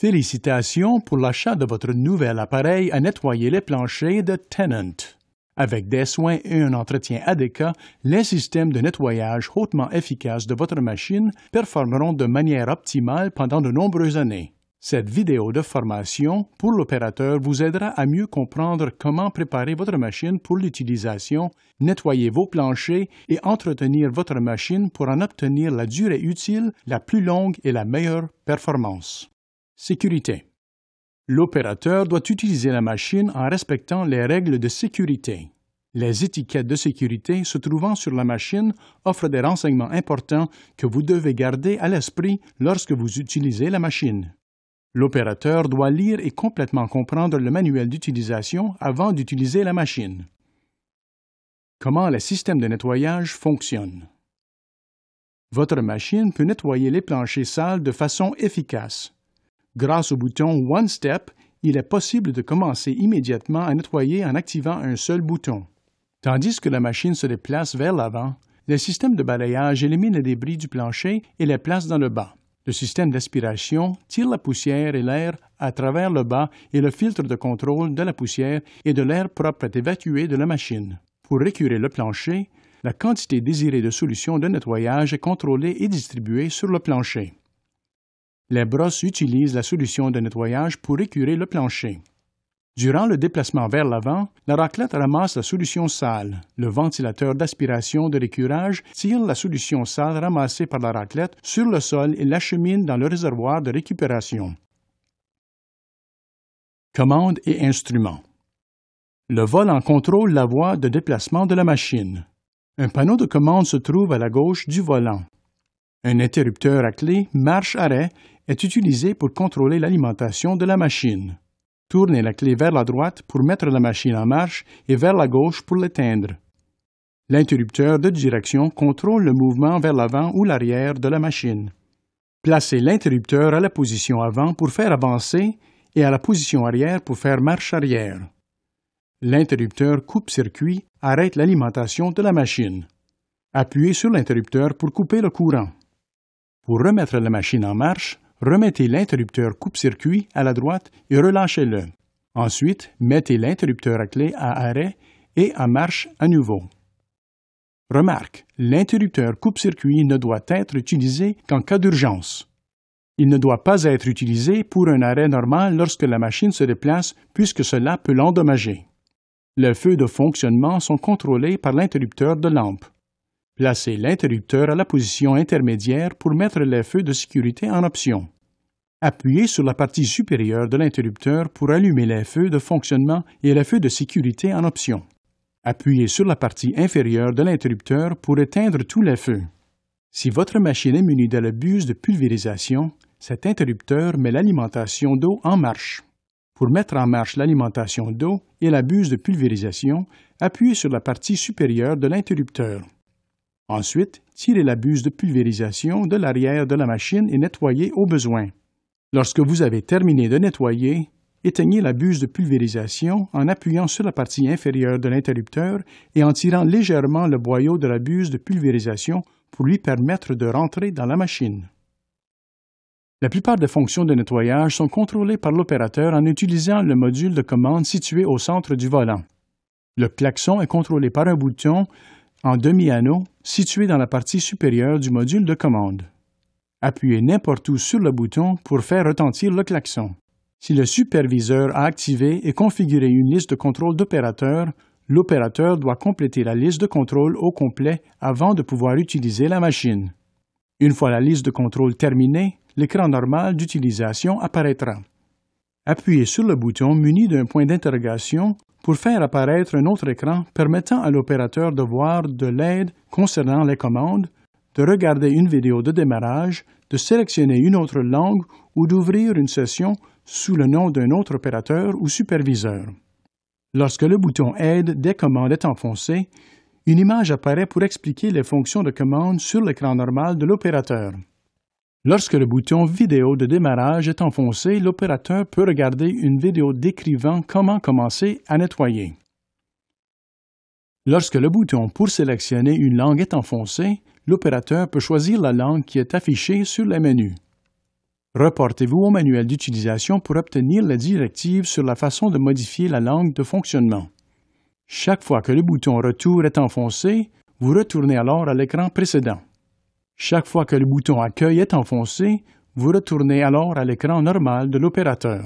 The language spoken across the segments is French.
Félicitations pour l'achat de votre nouvel appareil à nettoyer les planchers de Tenant. Avec des soins et un entretien adéquat, les systèmes de nettoyage hautement efficaces de votre machine performeront de manière optimale pendant de nombreuses années. Cette vidéo de formation pour l'opérateur vous aidera à mieux comprendre comment préparer votre machine pour l'utilisation, nettoyer vos planchers et entretenir votre machine pour en obtenir la durée utile, la plus longue et la meilleure performance. Sécurité. L'opérateur doit utiliser la machine en respectant les règles de sécurité. Les étiquettes de sécurité se trouvant sur la machine offrent des renseignements importants que vous devez garder à l'esprit lorsque vous utilisez la machine. L'opérateur doit lire et complètement comprendre le manuel d'utilisation avant d'utiliser la machine. Comment les systèmes de nettoyage fonctionnent Votre machine peut nettoyer les planchers sales de façon efficace. Grâce au bouton One Step, il est possible de commencer immédiatement à nettoyer en activant un seul bouton. Tandis que la machine se déplace vers l'avant, le système de balayage élimine les débris du plancher et les place dans le bas. Le système d'aspiration tire la poussière et l'air à travers le bas et le filtre de contrôle de la poussière et de l'air propre est évacué de la machine. Pour récurer le plancher, la quantité désirée de solution de nettoyage est contrôlée et distribuée sur le plancher. Les brosses utilisent la solution de nettoyage pour écurer le plancher. Durant le déplacement vers l'avant, la raclette ramasse la solution sale. Le ventilateur d'aspiration de récurage tire la solution sale ramassée par la raclette sur le sol et l'achemine dans le réservoir de récupération. Commandes et instruments. Le volant contrôle la voie de déplacement de la machine. Un panneau de commande se trouve à la gauche du volant. Un interrupteur à clé marche-arrêt est utilisé pour contrôler l'alimentation de la machine. Tournez la clé vers la droite pour mettre la machine en marche et vers la gauche pour l'éteindre. L'interrupteur de direction contrôle le mouvement vers l'avant ou l'arrière de la machine. Placez l'interrupteur à la position avant pour faire avancer et à la position arrière pour faire marche arrière. L'interrupteur coupe-circuit arrête l'alimentation de la machine. Appuyez sur l'interrupteur pour couper le courant. Pour remettre la machine en marche, remettez l'interrupteur coupe-circuit à la droite et relâchez-le. Ensuite, mettez l'interrupteur à clé à arrêt et en marche à nouveau. Remarque, l'interrupteur coupe-circuit ne doit être utilisé qu'en cas d'urgence. Il ne doit pas être utilisé pour un arrêt normal lorsque la machine se déplace puisque cela peut l'endommager. Les feux de fonctionnement sont contrôlés par l'interrupteur de lampe. Placez l'interrupteur à la position intermédiaire pour mettre les feux de sécurité en option. Appuyez sur la partie supérieure de l'interrupteur pour allumer les feux de fonctionnement et les feux de sécurité en option. Appuyez sur la partie inférieure de l'interrupteur pour éteindre tous les feux. Si votre machine est munie de la buse de pulvérisation, cet interrupteur met l'alimentation d'eau en marche. Pour mettre en marche l'alimentation d'eau et la buse de pulvérisation, appuyez sur la partie supérieure de l'interrupteur. Ensuite, tirez la buse de pulvérisation de l'arrière de la machine et nettoyez au besoin. Lorsque vous avez terminé de nettoyer, éteignez la buse de pulvérisation en appuyant sur la partie inférieure de l'interrupteur et en tirant légèrement le boyau de la buse de pulvérisation pour lui permettre de rentrer dans la machine. La plupart des fonctions de nettoyage sont contrôlées par l'opérateur en utilisant le module de commande situé au centre du volant. Le klaxon est contrôlé par un bouton en demi-anneau situé dans la partie supérieure du module de commande. Appuyez n'importe où sur le bouton pour faire retentir le klaxon. Si le superviseur a activé et configuré une liste de contrôle d'opérateurs, l'opérateur doit compléter la liste de contrôle au complet avant de pouvoir utiliser la machine. Une fois la liste de contrôle terminée, l'écran normal d'utilisation apparaîtra appuyez sur le bouton muni d'un point d'interrogation pour faire apparaître un autre écran permettant à l'opérateur de voir de l'aide concernant les commandes, de regarder une vidéo de démarrage, de sélectionner une autre langue ou d'ouvrir une session sous le nom d'un autre opérateur ou superviseur. Lorsque le bouton Aide des commandes est enfoncé, une image apparaît pour expliquer les fonctions de commande sur l'écran normal de l'opérateur. Lorsque le bouton Vidéo de démarrage est enfoncé, l'opérateur peut regarder une vidéo décrivant comment commencer à nettoyer. Lorsque le bouton pour sélectionner une langue est enfoncé, l'opérateur peut choisir la langue qui est affichée sur les menus. Reportez-vous au manuel d'utilisation pour obtenir la directive sur la façon de modifier la langue de fonctionnement. Chaque fois que le bouton Retour est enfoncé, vous retournez alors à l'écran précédent. Chaque fois que le bouton Accueil est enfoncé, vous retournez alors à l'écran normal de l'opérateur.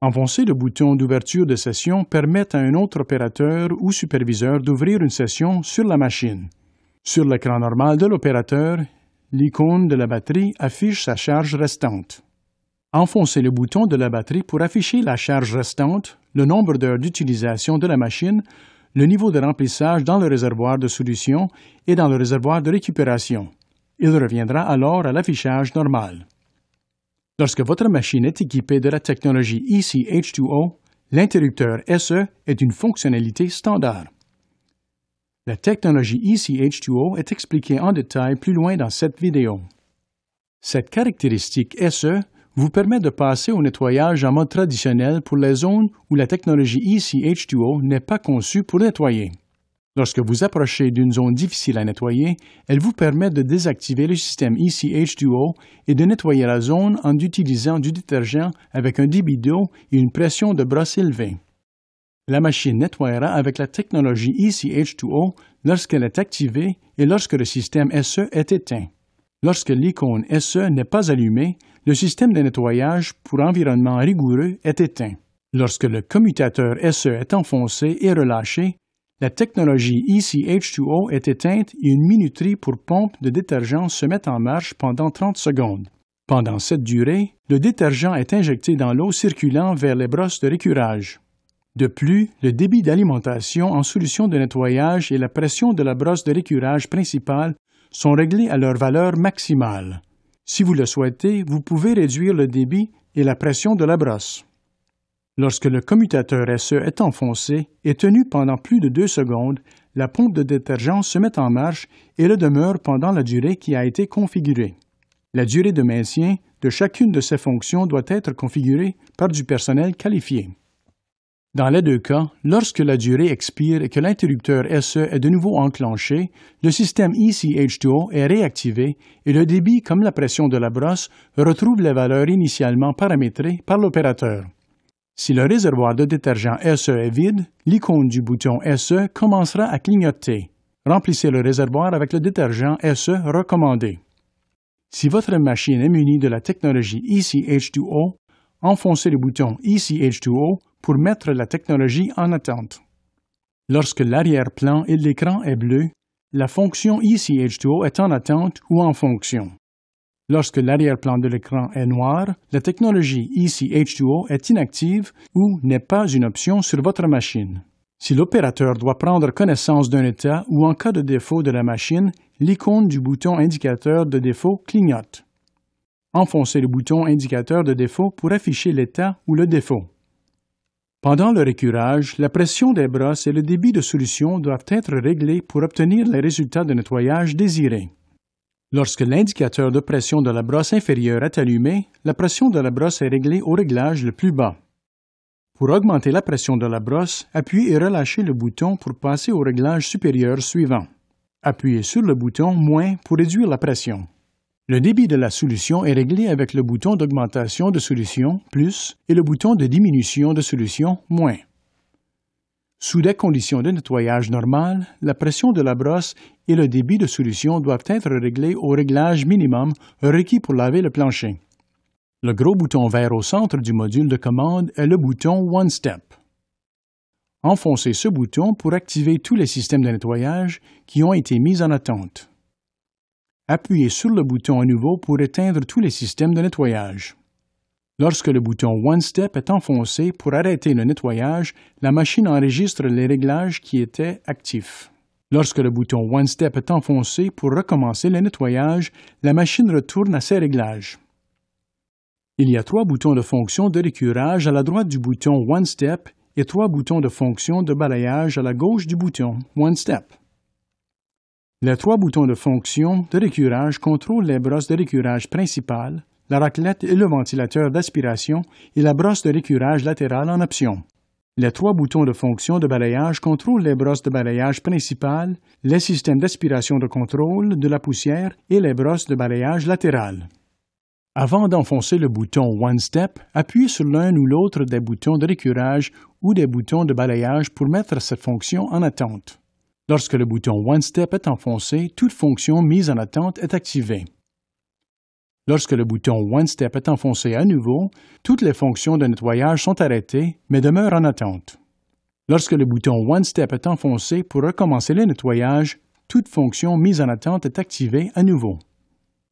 Enfoncer le bouton d'ouverture de session permet à un autre opérateur ou superviseur d'ouvrir une session sur la machine. Sur l'écran normal de l'opérateur, l'icône de la batterie affiche sa charge restante. Enfoncez le bouton de la batterie pour afficher la charge restante, le nombre d'heures d'utilisation de la machine, le niveau de remplissage dans le réservoir de solution et dans le réservoir de récupération il reviendra alors à l'affichage normal. Lorsque votre machine est équipée de la technologie ECH2O, l'interrupteur SE est une fonctionnalité standard. La technologie ECH2O est expliquée en détail plus loin dans cette vidéo. Cette caractéristique SE vous permet de passer au nettoyage en mode traditionnel pour les zones où la technologie ECH2O n'est pas conçue pour nettoyer. Lorsque vous approchez d'une zone difficile à nettoyer, elle vous permet de désactiver le système ECH2O et de nettoyer la zone en utilisant du détergent avec un débit d'eau et une pression de brosse élevée. La machine nettoiera avec la technologie ECH2O lorsqu'elle est activée et lorsque le système SE est éteint. Lorsque l'icône SE n'est pas allumée, le système de nettoyage pour environnement rigoureux est éteint. Lorsque le commutateur SE est enfoncé et relâché, la technologie ECH2O est éteinte et une minuterie pour pompe de détergent se met en marche pendant 30 secondes. Pendant cette durée, le détergent est injecté dans l'eau circulant vers les brosses de récurage. De plus, le débit d'alimentation en solution de nettoyage et la pression de la brosse de récurage principale sont réglés à leur valeur maximale. Si vous le souhaitez, vous pouvez réduire le débit et la pression de la brosse. Lorsque le commutateur SE est enfoncé et tenu pendant plus de deux secondes, la pompe de détergent se met en marche et le demeure pendant la durée qui a été configurée. La durée de maintien de chacune de ces fonctions doit être configurée par du personnel qualifié. Dans les deux cas, lorsque la durée expire et que l'interrupteur SE est de nouveau enclenché, le système ECH2O est réactivé et le débit comme la pression de la brosse retrouve les valeurs initialement paramétrées par l'opérateur. Si le réservoir de détergent SE est vide, l'icône du bouton SE commencera à clignoter. Remplissez le réservoir avec le détergent SE recommandé. Si votre machine est munie de la technologie ECH2O, enfoncez le bouton ECH2O pour mettre la technologie en attente. Lorsque l'arrière-plan et l'écran est bleu, la fonction ECH2O est en attente ou en fonction. Lorsque l'arrière-plan de l'écran est noir, la technologie ech H2O est inactive ou n'est pas une option sur votre machine. Si l'opérateur doit prendre connaissance d'un état ou en cas de défaut de la machine, l'icône du bouton indicateur de défaut clignote. Enfoncez le bouton indicateur de défaut pour afficher l'état ou le défaut. Pendant le récurage, la pression des brosses et le débit de solution doivent être réglés pour obtenir les résultats de nettoyage désirés. Lorsque l'indicateur de pression de la brosse inférieure est allumé, la pression de la brosse est réglée au réglage le plus bas. Pour augmenter la pression de la brosse, appuyez et relâchez le bouton pour passer au réglage supérieur suivant. Appuyez sur le bouton « moins » pour réduire la pression. Le débit de la solution est réglé avec le bouton d'augmentation de solution « plus » et le bouton de diminution de solution « moins ». Sous des conditions de nettoyage normales, la pression de la brosse et le débit de solution doivent être réglés au réglage minimum requis pour laver le plancher. Le gros bouton vert au centre du module de commande est le bouton One Step. Enfoncez ce bouton pour activer tous les systèmes de nettoyage qui ont été mis en attente. Appuyez sur le bouton à nouveau pour éteindre tous les systèmes de nettoyage. Lorsque le bouton One Step est enfoncé pour arrêter le nettoyage, la machine enregistre les réglages qui étaient actifs. Lorsque le bouton One Step est enfoncé pour recommencer le nettoyage, la machine retourne à ses réglages. Il y a trois boutons de fonction de récurage à la droite du bouton One Step et trois boutons de fonction de balayage à la gauche du bouton One Step. Les trois boutons de fonction de récurage contrôlent les brosses de récurage principales, la raclette et le ventilateur d'aspiration et la brosse de récurage latérale en option. Les trois boutons de fonction de balayage contrôlent les brosses de balayage principales, les systèmes d'aspiration de contrôle de la poussière et les brosses de balayage latérales. Avant d'enfoncer le bouton One Step, appuyez sur l'un ou l'autre des boutons de récurage ou des boutons de balayage pour mettre cette fonction en attente. Lorsque le bouton One Step est enfoncé, toute fonction mise en attente est activée. Lorsque le bouton One Step est enfoncé à nouveau, toutes les fonctions de nettoyage sont arrêtées, mais demeurent en attente. Lorsque le bouton One Step est enfoncé pour recommencer le nettoyage, toute fonction mise en attente est activée à nouveau.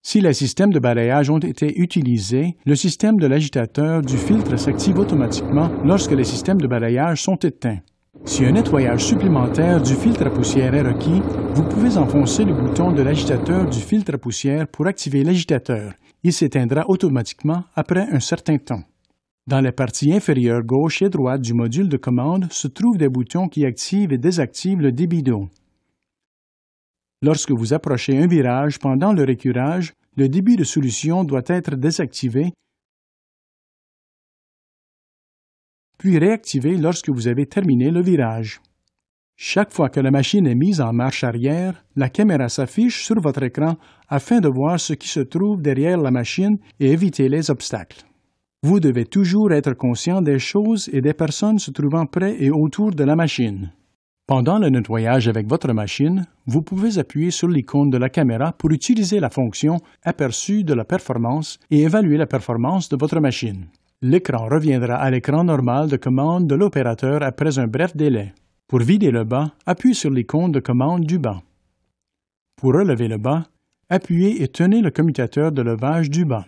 Si les systèmes de balayage ont été utilisés, le système de l'agitateur du filtre s'active automatiquement lorsque les systèmes de balayage sont éteints. Si un nettoyage supplémentaire du filtre à poussière est requis, vous pouvez enfoncer le bouton de l'agitateur du filtre à poussière pour activer l'agitateur il s'éteindra automatiquement après un certain temps. Dans les parties inférieures gauche et droite du module de commande se trouvent des boutons qui activent et désactivent le débit d'eau. Lorsque vous approchez un virage pendant le récurage, le débit de solution doit être désactivé puis réactivé lorsque vous avez terminé le virage. Chaque fois que la machine est mise en marche arrière, la caméra s'affiche sur votre écran afin de voir ce qui se trouve derrière la machine et éviter les obstacles. Vous devez toujours être conscient des choses et des personnes se trouvant près et autour de la machine. Pendant le nettoyage avec votre machine, vous pouvez appuyer sur l'icône de la caméra pour utiliser la fonction Aperçu de la performance et évaluer la performance de votre machine. L'écran reviendra à l'écran normal de commande de l'opérateur après un bref délai. Pour vider le bas, appuyez sur l'icône de commande du bas. Pour relever le bas, appuyez et tenez le commutateur de levage du bas.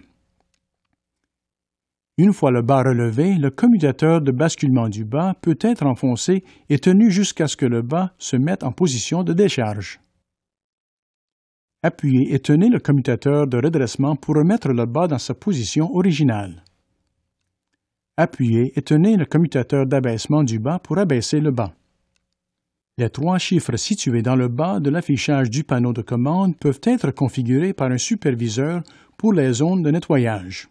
Une fois le bas relevé, le commutateur de basculement du bas peut être enfoncé et tenu jusqu'à ce que le bas se mette en position de décharge. Appuyez et tenez le commutateur de redressement pour remettre le bas dans sa position originale. Appuyez et tenez le commutateur d'abaissement du bas pour abaisser le bas. Les trois chiffres situés dans le bas de l'affichage du panneau de commande peuvent être configurés par un superviseur pour les zones de nettoyage.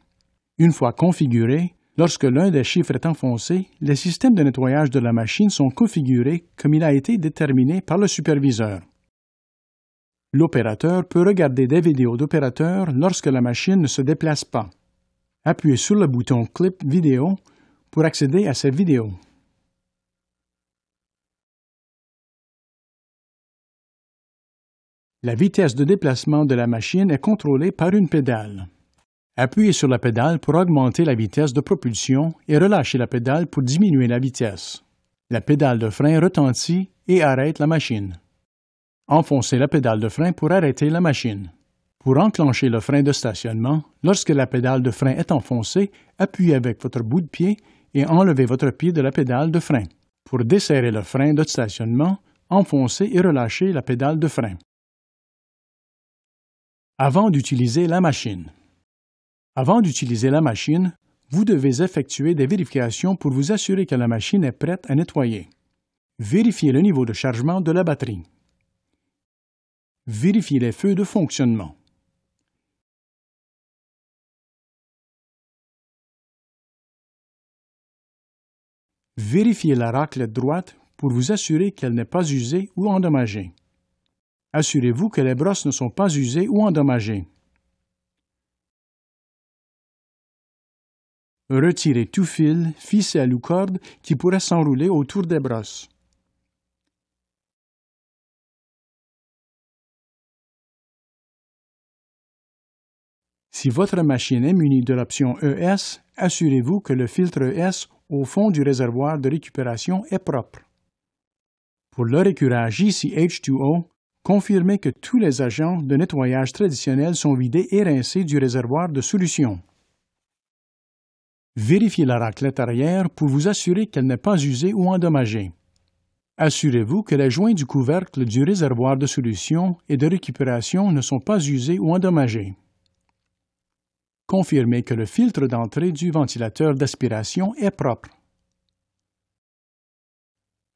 Une fois configurés, lorsque l'un des chiffres est enfoncé, les systèmes de nettoyage de la machine sont configurés comme il a été déterminé par le superviseur. L'opérateur peut regarder des vidéos d'opérateur lorsque la machine ne se déplace pas. Appuyez sur le bouton Clip vidéo pour accéder à ces vidéos. La vitesse de déplacement de la machine est contrôlée par une pédale. Appuyez sur la pédale pour augmenter la vitesse de propulsion et relâchez la pédale pour diminuer la vitesse. La pédale de frein retentit et arrête la machine. Enfoncez la pédale de frein pour arrêter la machine. Pour enclencher le frein de stationnement, lorsque la pédale de frein est enfoncée, appuyez avec votre bout de pied et enlevez votre pied de la pédale de frein. Pour desserrer le frein de stationnement, enfoncez et relâchez la pédale de frein avant d'utiliser la machine. Avant d'utiliser la machine, vous devez effectuer des vérifications pour vous assurer que la machine est prête à nettoyer. Vérifiez le niveau de chargement de la batterie. Vérifiez les feux de fonctionnement. Vérifiez la raclette droite pour vous assurer qu'elle n'est pas usée ou endommagée. Assurez-vous que les brosses ne sont pas usées ou endommagées. Retirez tout fil, ficelle ou corde qui pourrait s'enrouler autour des brosses. Si votre machine est munie de l'option ES, assurez-vous que le filtre ES au fond du réservoir de récupération est propre. Pour le récurage ici 2 o Confirmez que tous les agents de nettoyage traditionnels sont vidés et rincés du réservoir de solution. Vérifiez la raclette arrière pour vous assurer qu'elle n'est pas usée ou endommagée. Assurez-vous que les joints du couvercle du réservoir de solution et de récupération ne sont pas usés ou endommagés. Confirmez que le filtre d'entrée du ventilateur d'aspiration est propre.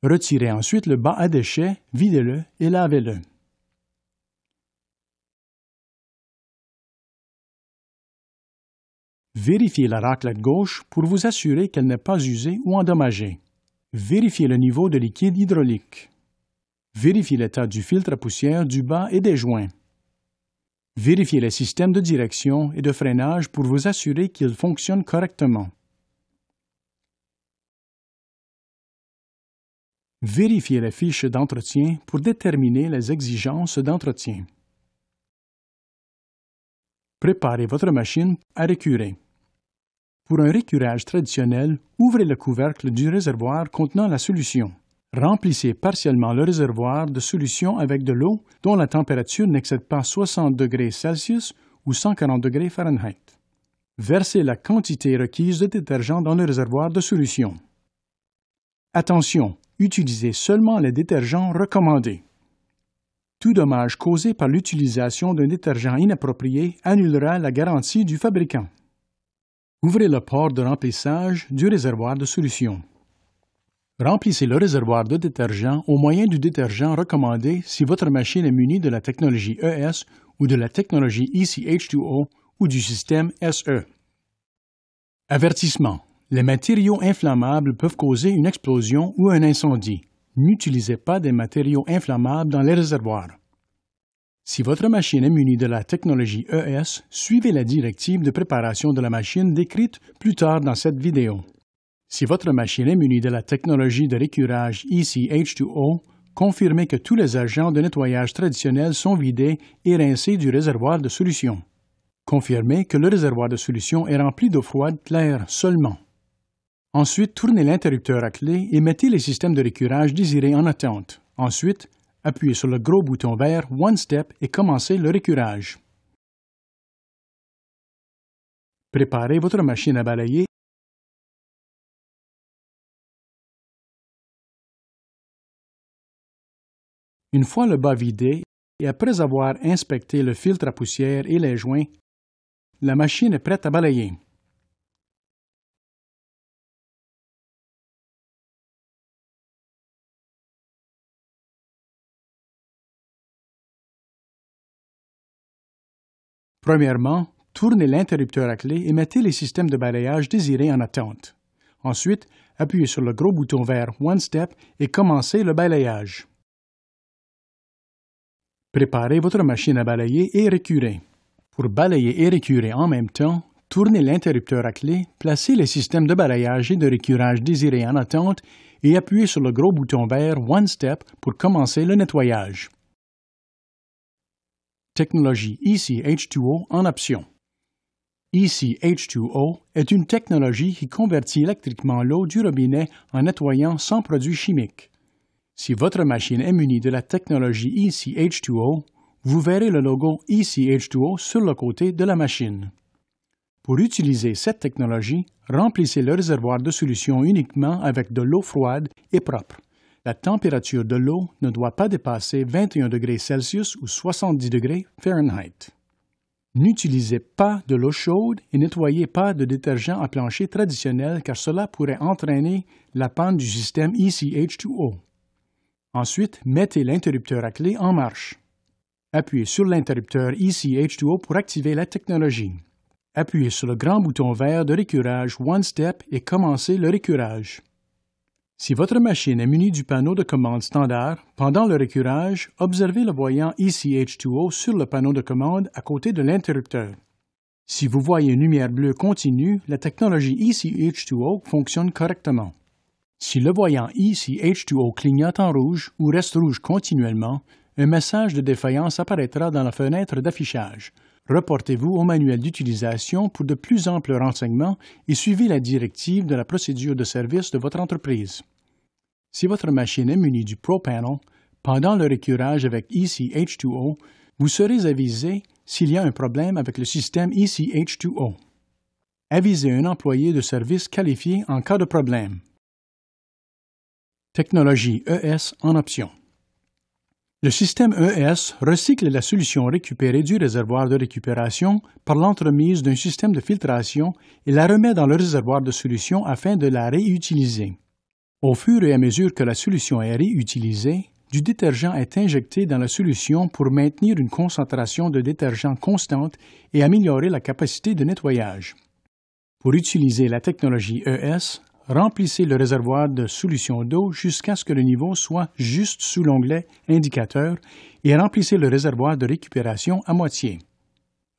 Retirez ensuite le bas à déchets, videz-le et lavez-le. Vérifiez la raclette gauche pour vous assurer qu'elle n'est pas usée ou endommagée. Vérifiez le niveau de liquide hydraulique. Vérifiez l'état du filtre à poussière du bas et des joints. Vérifiez les systèmes de direction et de freinage pour vous assurer qu'ils fonctionnent correctement. Vérifiez les fiches d'entretien pour déterminer les exigences d'entretien. Préparez votre machine à récurer pour un récurage traditionnel, ouvrez le couvercle du réservoir contenant la solution. Remplissez partiellement le réservoir de solution avec de l'eau dont la température n'excède pas 60 degrés Celsius ou 140 degrés Fahrenheit. Versez la quantité requise de détergent dans le réservoir de solution. Attention, utilisez seulement les détergents recommandés. Tout dommage causé par l'utilisation d'un détergent inapproprié annulera la garantie du fabricant ouvrez le port de remplissage du réservoir de solution. Remplissez le réservoir de détergent au moyen du détergent recommandé si votre machine est munie de la technologie ES ou de la technologie ECH2O ou du système SE. Avertissement. Les matériaux inflammables peuvent causer une explosion ou un incendie. N'utilisez pas des matériaux inflammables dans les réservoirs. Si votre machine est munie de la technologie ES, suivez la directive de préparation de la machine décrite plus tard dans cette vidéo. Si votre machine est munie de la technologie de récurage ECH2O, confirmez que tous les agents de nettoyage traditionnels sont vidés et rincés du réservoir de solution. Confirmez que le réservoir de solution est rempli d'eau froide claire seulement. Ensuite, tournez l'interrupteur à clé et mettez les systèmes de récurage désirés en attente. Ensuite, appuyez sur le gros bouton vert One Step et commencez le récurage. Préparez votre machine à balayer Une fois le bas vidé et après avoir inspecté le filtre à poussière et les joints, la machine est prête à balayer. Premièrement, tournez l'interrupteur à clé et mettez les systèmes de balayage désirés en attente. Ensuite, appuyez sur le gros bouton vert One Step et commencez le balayage. Préparez votre machine à balayer et récurer. Pour balayer et récurer en même temps, tournez l'interrupteur à clé, placez les systèmes de balayage et de récurage désirés en attente et appuyez sur le gros bouton vert One Step pour commencer le nettoyage technologie ECH2O en option. ECH2O est une technologie qui convertit électriquement l'eau du robinet en nettoyant sans produits chimiques. Si votre machine est munie de la technologie ECH2O, vous verrez le logo ECH2O sur le côté de la machine. Pour utiliser cette technologie, remplissez le réservoir de solution uniquement avec de l'eau froide et propre la température de l'eau ne doit pas dépasser 21 degrés Celsius ou 70 degrés Fahrenheit. N'utilisez pas de l'eau chaude et nettoyez pas de détergent à plancher traditionnel car cela pourrait entraîner la panne du système ECH2O. Ensuite, mettez l'interrupteur à clé en marche. Appuyez sur l'interrupteur ECH2O pour activer la technologie. Appuyez sur le grand bouton vert de récurage One Step et commencez le récurage. Si votre machine est munie du panneau de commande standard, pendant le récurage, observez le voyant ECH2O sur le panneau de commande à côté de l'interrupteur. Si vous voyez une lumière bleue continue, la technologie ECH2O fonctionne correctement. Si le voyant ECH2O clignote en rouge ou reste rouge continuellement, un message de défaillance apparaîtra dans la fenêtre d'affichage. Reportez-vous au manuel d'utilisation pour de plus amples renseignements et suivez la directive de la procédure de service de votre entreprise. Si votre machine est munie du ProPanel, pendant le récurage avec ECH2O, vous serez avisé s'il y a un problème avec le système ECH2O. Avisez un employé de service qualifié en cas de problème. Technologie ES en option. Le système ES recycle la solution récupérée du réservoir de récupération par l'entremise d'un système de filtration et la remet dans le réservoir de solution afin de la réutiliser. Au fur et à mesure que la solution est réutilisée, du détergent est injecté dans la solution pour maintenir une concentration de détergent constante et améliorer la capacité de nettoyage. Pour utiliser la technologie ES, remplissez le réservoir de solution d'eau jusqu'à ce que le niveau soit juste sous l'onglet Indicateur et remplissez le réservoir de récupération à moitié.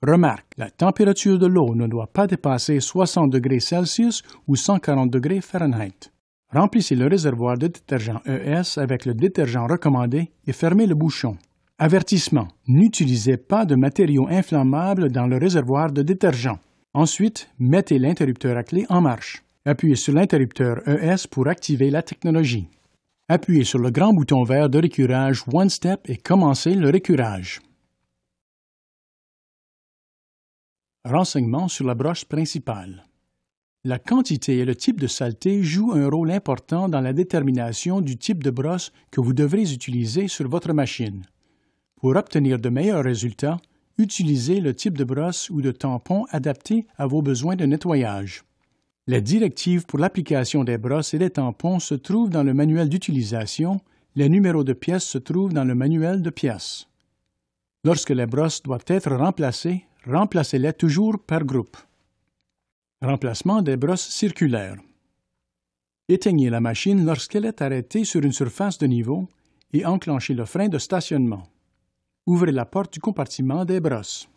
Remarque, la température de l'eau ne doit pas dépasser 60 degrés Celsius ou 140 degrés Fahrenheit. Remplissez le réservoir de détergent ES avec le détergent recommandé et fermez le bouchon. Avertissement. N'utilisez pas de matériaux inflammables dans le réservoir de détergent. Ensuite, mettez l'interrupteur à clé en marche. Appuyez sur l'interrupteur ES pour activer la technologie. Appuyez sur le grand bouton vert de récurage One Step et commencez le récurage. Renseignements sur la broche principale. La quantité et le type de saleté jouent un rôle important dans la détermination du type de brosse que vous devrez utiliser sur votre machine. Pour obtenir de meilleurs résultats, utilisez le type de brosse ou de tampon adapté à vos besoins de nettoyage. Les directives pour l'application des brosses et des tampons se trouvent dans le manuel d'utilisation, les numéros de pièces se trouvent dans le manuel de pièces. Lorsque les brosses doivent être remplacées, remplacez-les toujours par groupe. Remplacement des brosses circulaires. Éteignez la machine lorsqu'elle est arrêtée sur une surface de niveau et enclenchez le frein de stationnement. Ouvrez la porte du compartiment des brosses.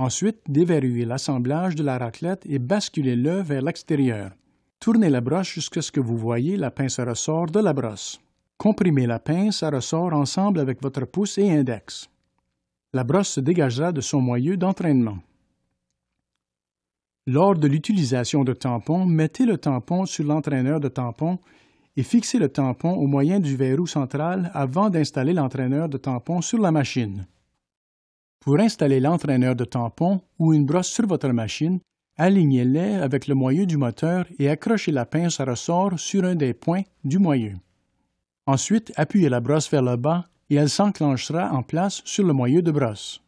Ensuite, déverrouillez l'assemblage de la raclette et basculez-le vers l'extérieur. Tournez la brosse jusqu'à ce que vous voyez la pince à ressort de la brosse. Comprimez la pince à ressort ensemble avec votre pouce et index. La brosse se dégagera de son moyeu d'entraînement. Lors de l'utilisation de tampons, mettez le tampon sur l'entraîneur de tampon et fixez le tampon au moyen du verrou central avant d'installer l'entraîneur de tampon sur la machine. Pour installer l'entraîneur de tampon ou une brosse sur votre machine, alignez-les avec le moyeu du moteur et accrochez la pince à ressort sur un des points du moyeu. Ensuite, appuyez la brosse vers le bas et elle s'enclenchera en place sur le moyeu de brosse.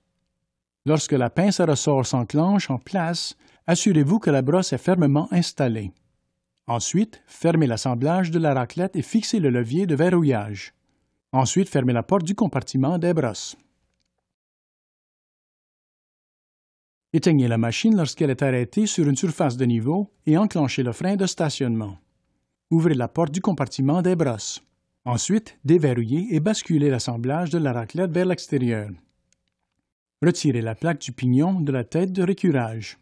Lorsque la pince à ressort s'enclenche en place, assurez-vous que la brosse est fermement installée. Ensuite, fermez l'assemblage de la raclette et fixez le levier de verrouillage. Ensuite, fermez la porte du compartiment des brosses. Éteignez la machine lorsqu'elle est arrêtée sur une surface de niveau et enclenchez le frein de stationnement. Ouvrez la porte du compartiment des brosses. Ensuite, déverrouillez et basculez l'assemblage de la raclette vers l'extérieur. Retirez la plaque du pignon de la tête de récurage.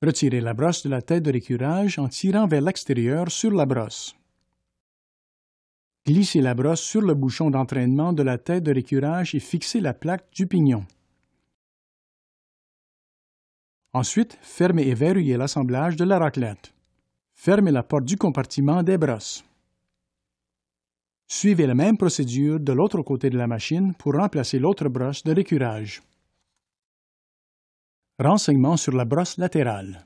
Retirez la brosse de la tête de récurage en tirant vers l'extérieur sur la brosse. Glissez la brosse sur le bouchon d'entraînement de la tête de récurage et fixez la plaque du pignon. Ensuite, fermez et verrouillez l'assemblage de la raclette. Fermez la porte du compartiment des brosses. Suivez la même procédure de l'autre côté de la machine pour remplacer l'autre brosse de récurage. Renseignements sur la brosse latérale.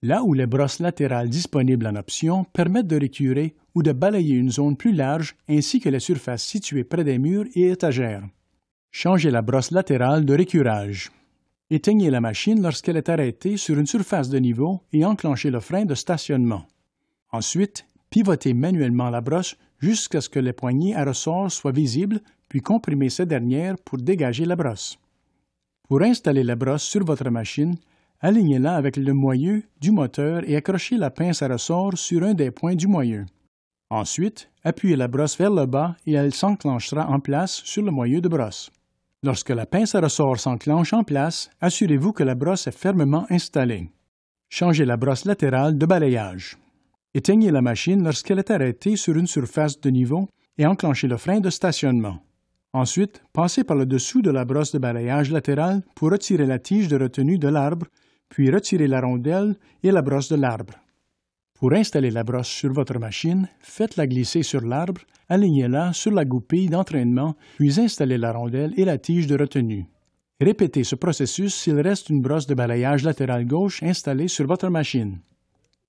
Là où les brosses latérales disponibles en option permettent de récurer ou de balayer une zone plus large ainsi que les surfaces situées près des murs et étagères. Changez la brosse latérale de récurage. Éteignez la machine lorsqu'elle est arrêtée sur une surface de niveau et enclenchez le frein de stationnement. Ensuite, pivotez manuellement la brosse jusqu'à ce que les poignées à ressort soient visibles, puis comprimez ces dernières pour dégager la brosse. Pour installer la brosse sur votre machine, alignez-la avec le moyeu du moteur et accrochez la pince à ressort sur un des points du moyeu. Ensuite, appuyez la brosse vers le bas et elle s'enclenchera en place sur le moyeu de brosse. Lorsque la pince à ressort s'enclenche en place, assurez-vous que la brosse est fermement installée. Changez la brosse latérale de balayage. Éteignez la machine lorsqu'elle est arrêtée sur une surface de niveau et enclenchez le frein de stationnement. Ensuite, passez par le dessous de la brosse de balayage latérale pour retirer la tige de retenue de l'arbre, puis retirez la rondelle et la brosse de l'arbre. Pour installer la brosse sur votre machine, faites-la glisser sur l'arbre alignez-la sur la goupille d'entraînement, puis installez la rondelle et la tige de retenue. Répétez ce processus s'il reste une brosse de balayage latérale gauche installée sur votre machine.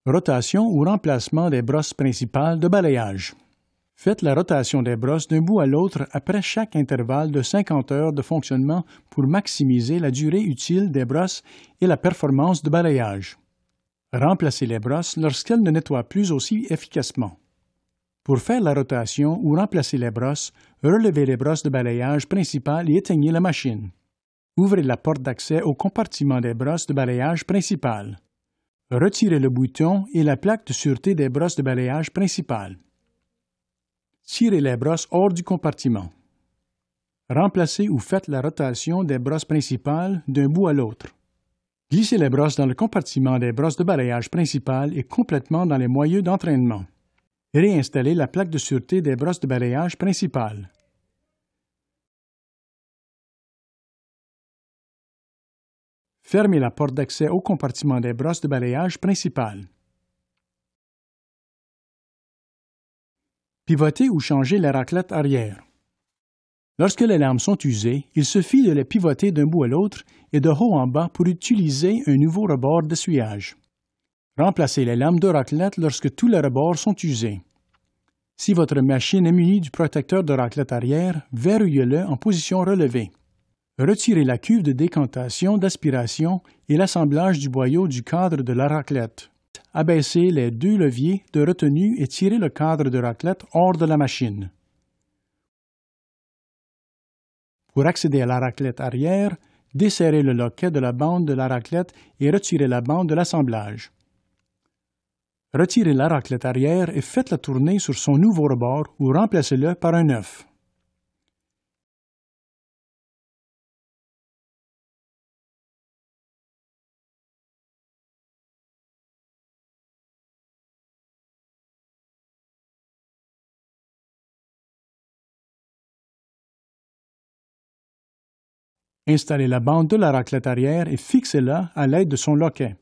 Rotation ou remplacement des brosses principales de balayage. Faites la rotation des brosses d'un bout à l'autre après chaque intervalle de 50 heures de fonctionnement pour maximiser la durée utile des brosses et la performance de balayage. Remplacez les brosses lorsqu'elles ne nettoient plus aussi efficacement. Pour faire la rotation ou remplacer les brosses, relevez les brosses de balayage principales et éteignez la machine. Ouvrez la porte d'accès au compartiment des brosses de balayage principales. Retirez le bouton et la plaque de sûreté des brosses de balayage principales. Tirez les brosses hors du compartiment. Remplacez ou faites la rotation des brosses principales d'un bout à l'autre. Glissez les brosses dans le compartiment des brosses de balayage principales et complètement dans les moyeux d'entraînement réinstaller la plaque de sûreté des brosses de balayage principales. Fermer la porte d'accès au compartiment des brosses de balayage principales. Pivoter ou changer la raclette arrière. Lorsque les lames sont usées, il suffit de les pivoter d'un bout à l'autre et de haut en bas pour utiliser un nouveau rebord d'essuyage. Remplacez les lames de raclette lorsque tous les rebords sont usés. Si votre machine est munie du protecteur de raclette arrière, verrouillez-le en position relevée. Retirez la cuve de décantation, d'aspiration et l'assemblage du boyau du cadre de la raclette. Abaissez les deux leviers de retenue et tirez le cadre de raclette hors de la machine. Pour accéder à la raclette arrière, desserrez le loquet de la bande de la raclette et retirez la bande de l'assemblage. Retirez la raclette arrière et faites-la tourner sur son nouveau rebord ou remplacez-le par un œuf. Installez la bande de la raclette arrière et fixez-la à l'aide de son loquet.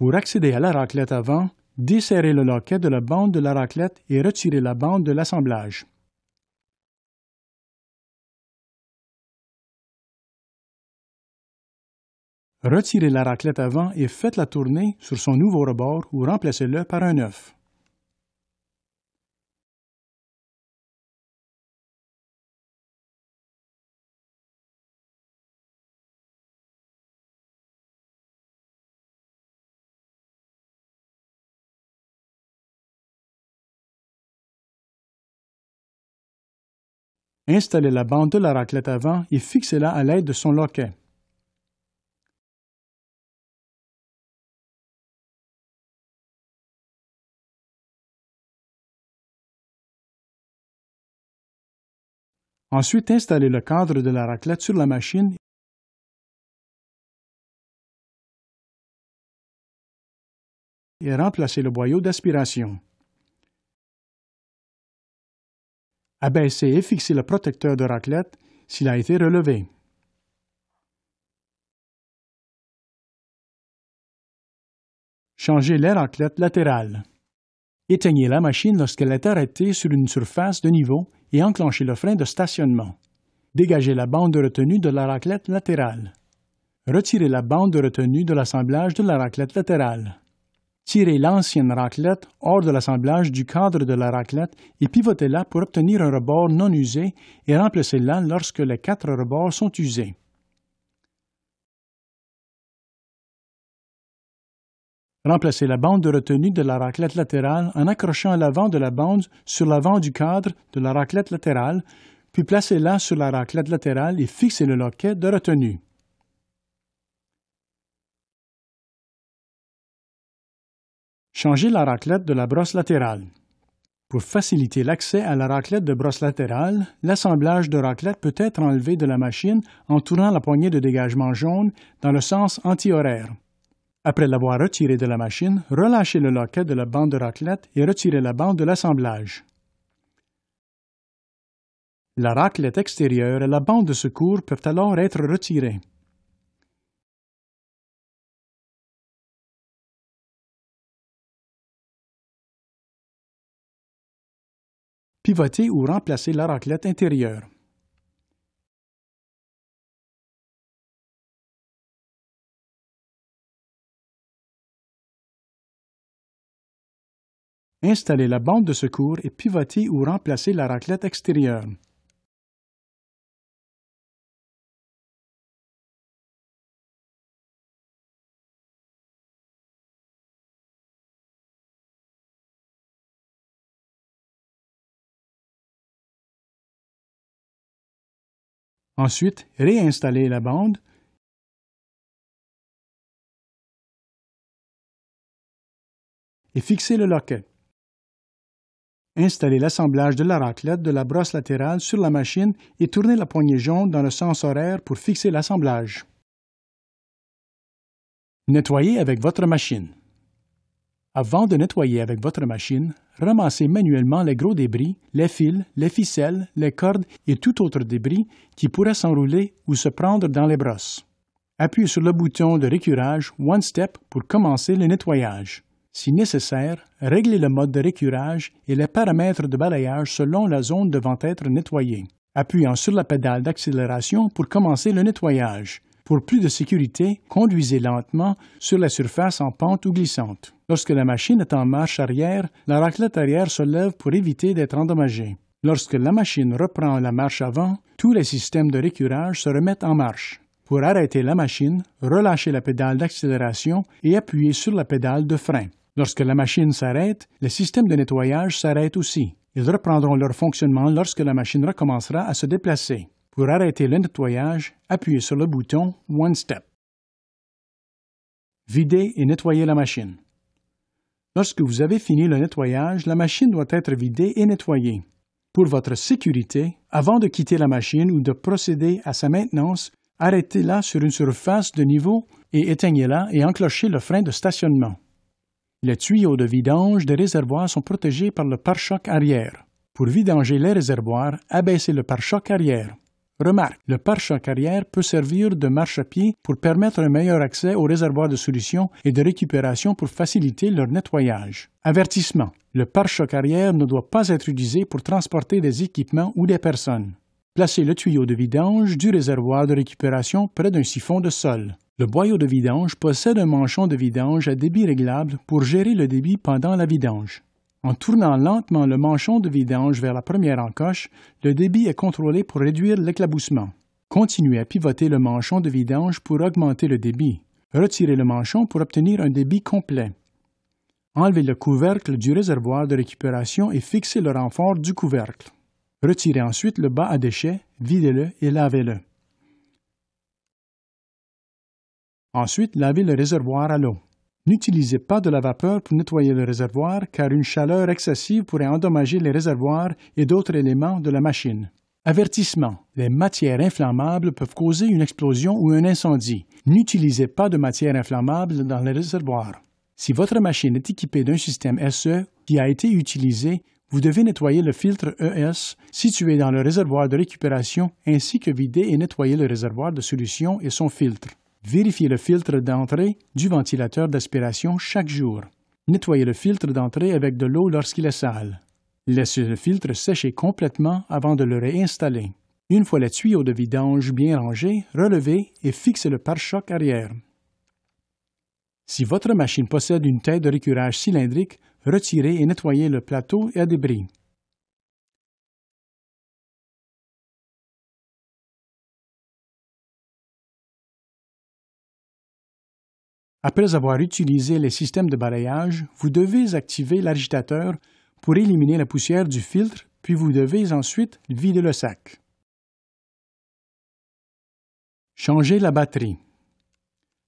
Pour accéder à la raclette avant, desserrez le loquet de la bande de la raclette et retirez la bande de l'assemblage. Retirez la raclette avant et faites-la tourner sur son nouveau rebord ou remplacez-le par un œuf. Installez la bande de la raclette avant et fixez-la à l'aide de son loquet. Ensuite, installez le cadre de la raclette sur la machine et remplacez le boyau d'aspiration. abaisser et fixer le protecteur de raclette s'il a été relevé. Changer les raclettes latérales. Éteignez la machine lorsqu'elle est arrêtée sur une surface de niveau et enclenchez le frein de stationnement. Dégagez la bande de retenue de la raclette latérale. Retirez la bande de retenue de l'assemblage de la raclette latérale. Tirez l'ancienne raclette hors de l'assemblage du cadre de la raclette et pivotez-la pour obtenir un rebord non usé et remplacez-la lorsque les quatre rebords sont usés. Remplacez la bande de retenue de la raclette latérale en accrochant l'avant de la bande sur l'avant du cadre de la raclette latérale, puis placez-la sur la raclette latérale et fixez le loquet de retenue. Changez la raclette de la brosse latérale. Pour faciliter l'accès à la raclette de brosse latérale, l'assemblage de raclette peut être enlevé de la machine en tournant la poignée de dégagement jaune dans le sens antihoraire. Après l'avoir retiré de la machine, relâchez le loquet de la bande de raclette et retirez la bande de l'assemblage. La raclette extérieure et la bande de secours peuvent alors être retirées. pivoter ou remplacer la raclette intérieure. Installez la bande de secours et pivoter ou remplacer la raclette extérieure. Ensuite, réinstaller la bande et fixez le loquet. Installez l'assemblage de la raclette de la brosse latérale sur la machine et tournez la poignée jaune dans le sens horaire pour fixer l'assemblage. Nettoyez avec votre machine. Avant de nettoyer avec votre machine, ramassez manuellement les gros débris, les fils, les ficelles, les cordes et tout autre débris qui pourraient s'enrouler ou se prendre dans les brosses. Appuyez sur le bouton de récurage One Step pour commencer le nettoyage. Si nécessaire, réglez le mode de récurage et les paramètres de balayage selon la zone devant être nettoyée. Appuyant sur la pédale d'accélération pour commencer le nettoyage. Pour plus de sécurité, conduisez lentement sur la surface en pente ou glissante. Lorsque la machine est en marche arrière, la raclette arrière se lève pour éviter d'être endommagée. Lorsque la machine reprend la marche avant, tous les systèmes de récurage se remettent en marche. Pour arrêter la machine, relâchez la pédale d'accélération et appuyez sur la pédale de frein. Lorsque la machine s'arrête, les systèmes de nettoyage s'arrêtent aussi. Ils reprendront leur fonctionnement lorsque la machine recommencera à se déplacer. Pour arrêter le nettoyage, appuyez sur le bouton One Step. Videz et nettoyez la machine. Lorsque vous avez fini le nettoyage, la machine doit être vidée et nettoyée. Pour votre sécurité, avant de quitter la machine ou de procéder à sa maintenance, arrêtez-la sur une surface de niveau et éteignez-la et enclochez le frein de stationnement. Les tuyaux de vidange des réservoirs sont protégés par le pare-choc arrière. Pour vidanger les réservoirs, abaissez le pare-choc arrière. Remarque, le pare-choc arrière peut servir de marche pied pour permettre un meilleur accès aux réservoirs de solutions et de récupération pour faciliter leur nettoyage. Avertissement. Le pare-choc arrière ne doit pas être utilisé pour transporter des équipements ou des personnes. Placez le tuyau de vidange du réservoir de récupération près d'un siphon de sol. Le boyau de vidange possède un manchon de vidange à débit réglable pour gérer le débit pendant la vidange. En tournant lentement le manchon de vidange vers la première encoche, le débit est contrôlé pour réduire l'éclaboussement. Continuez à pivoter le manchon de vidange pour augmenter le débit. Retirez le manchon pour obtenir un débit complet. Enlevez le couvercle du réservoir de récupération et fixez le renfort du couvercle. Retirez ensuite le bas à déchets, videz-le et lavez-le. Ensuite, lavez le réservoir à l'eau. N'utilisez pas de la vapeur pour nettoyer le réservoir car une chaleur excessive pourrait endommager les réservoirs et d'autres éléments de la machine. Avertissement. Les matières inflammables peuvent causer une explosion ou un incendie. N'utilisez pas de matières inflammables dans les réservoirs. Si votre machine est équipée d'un système SE qui a été utilisé, vous devez nettoyer le filtre ES situé dans le réservoir de récupération ainsi que vider et nettoyer le réservoir de solution et son filtre. Vérifiez le filtre d'entrée du ventilateur d'aspiration chaque jour. Nettoyez le filtre d'entrée avec de l'eau lorsqu'il est sale. Laissez le filtre sécher complètement avant de le réinstaller. Une fois les tuyaux de vidange bien rangés, relevez et fixez le pare-choc arrière. Si votre machine possède une tête de récurage cylindrique, retirez et nettoyez le plateau et à débris. Après avoir utilisé les systèmes de balayage, vous devez activer l'agitateur pour éliminer la poussière du filtre, puis vous devez ensuite vider le sac. Changer la batterie.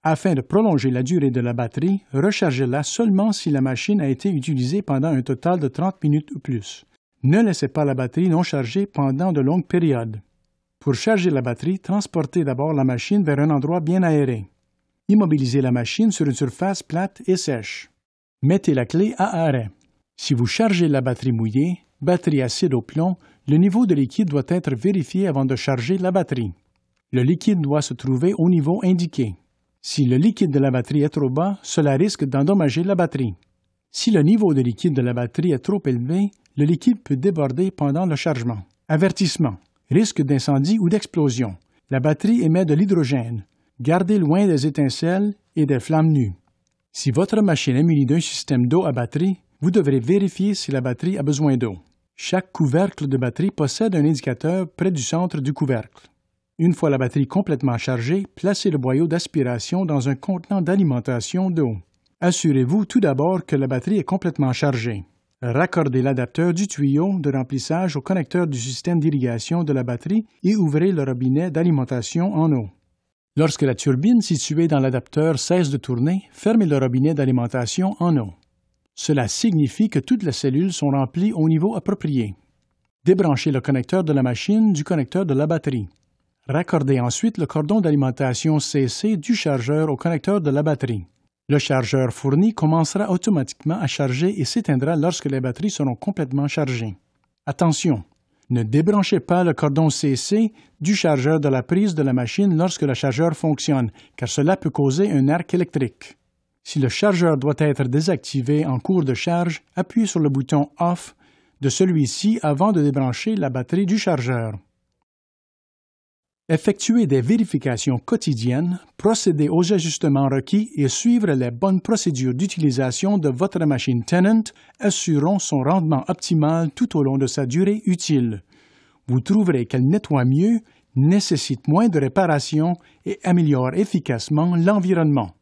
Afin de prolonger la durée de la batterie, rechargez-la seulement si la machine a été utilisée pendant un total de 30 minutes ou plus. Ne laissez pas la batterie non chargée pendant de longues périodes. Pour charger la batterie, transportez d'abord la machine vers un endroit bien aéré immobilisez la machine sur une surface plate et sèche. Mettez la clé à arrêt. Si vous chargez la batterie mouillée, batterie acide au plomb, le niveau de liquide doit être vérifié avant de charger la batterie. Le liquide doit se trouver au niveau indiqué. Si le liquide de la batterie est trop bas, cela risque d'endommager la batterie. Si le niveau de liquide de la batterie est trop élevé, le liquide peut déborder pendant le chargement. Avertissement. Risque d'incendie ou d'explosion. La batterie émet de l'hydrogène gardez loin des étincelles et des flammes nues. Si votre machine est munie d'un système d'eau à batterie, vous devrez vérifier si la batterie a besoin d'eau. Chaque couvercle de batterie possède un indicateur près du centre du couvercle. Une fois la batterie complètement chargée, placez le boyau d'aspiration dans un contenant d'alimentation d'eau. Assurez-vous tout d'abord que la batterie est complètement chargée. Raccordez l'adapteur du tuyau de remplissage au connecteur du système d'irrigation de la batterie et ouvrez le robinet d'alimentation en eau. Lorsque la turbine située dans l'adapteur cesse de tourner, fermez le robinet d'alimentation en eau. Cela signifie que toutes les cellules sont remplies au niveau approprié. Débranchez le connecteur de la machine du connecteur de la batterie. Raccordez ensuite le cordon d'alimentation CC du chargeur au connecteur de la batterie. Le chargeur fourni commencera automatiquement à charger et s'éteindra lorsque les batteries seront complètement chargées. Attention, ne débranchez pas le cordon CC du chargeur de la prise de la machine lorsque le chargeur fonctionne, car cela peut causer un arc électrique. Si le chargeur doit être désactivé en cours de charge, appuyez sur le bouton Off de celui-ci avant de débrancher la batterie du chargeur effectuer des vérifications quotidiennes, procéder aux ajustements requis et suivre les bonnes procédures d'utilisation de votre machine Tenant assurant son rendement optimal tout au long de sa durée utile. Vous trouverez qu'elle nettoie mieux, nécessite moins de réparations et améliore efficacement l'environnement.